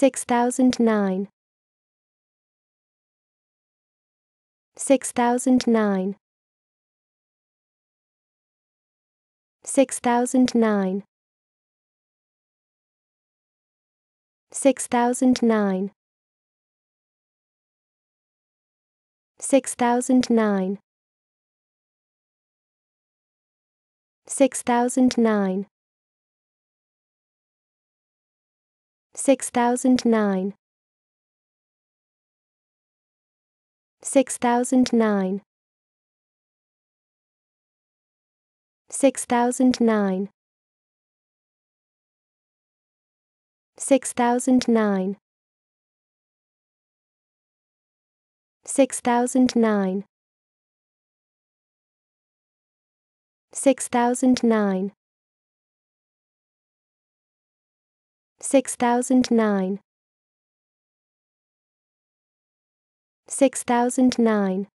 6009 6009 6009 6009 6009 6009 6009 6009 6009 6009 6009 6009 6009 6009